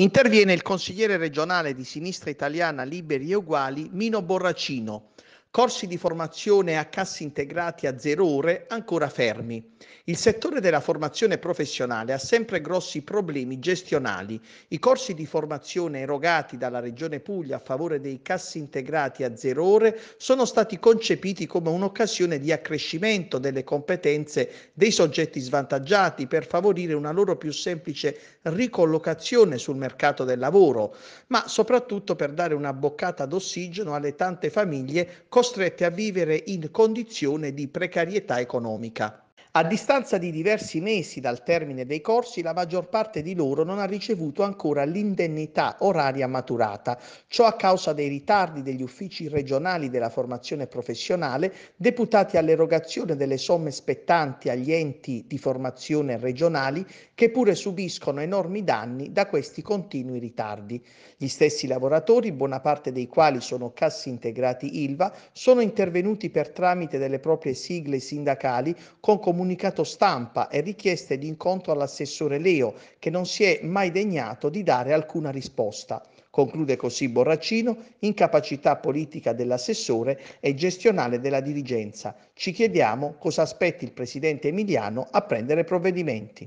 Interviene il consigliere regionale di Sinistra Italiana Liberi e Uguali Mino Borracino, corsi di formazione a cassi integrati a zero ore ancora fermi. Il settore della formazione professionale ha sempre grossi problemi gestionali. I corsi di formazione erogati dalla Regione Puglia a favore dei cassi integrati a zero ore sono stati concepiti come un'occasione di accrescimento delle competenze dei soggetti svantaggiati per favorire una loro più semplice ricollocazione sul mercato del lavoro, ma soprattutto per dare una boccata d'ossigeno alle tante famiglie con costrette a vivere in condizione di precarietà economica. A distanza di diversi mesi dal termine dei corsi, la maggior parte di loro non ha ricevuto ancora l'indennità oraria maturata, ciò a causa dei ritardi degli uffici regionali della formazione professionale deputati all'erogazione delle somme spettanti agli enti di formazione regionali che pure subiscono enormi danni da questi continui ritardi. Gli stessi lavoratori, buona parte dei quali sono cassi integrati ILVA, sono intervenuti per tramite delle proprie sigle sindacali con comunicazioni comunicato stampa e richieste di incontro all'assessore Leo, che non si è mai degnato di dare alcuna risposta. Conclude così Borracino, incapacità politica dell'assessore e gestionale della dirigenza. Ci chiediamo cosa aspetti il presidente Emiliano a prendere provvedimenti.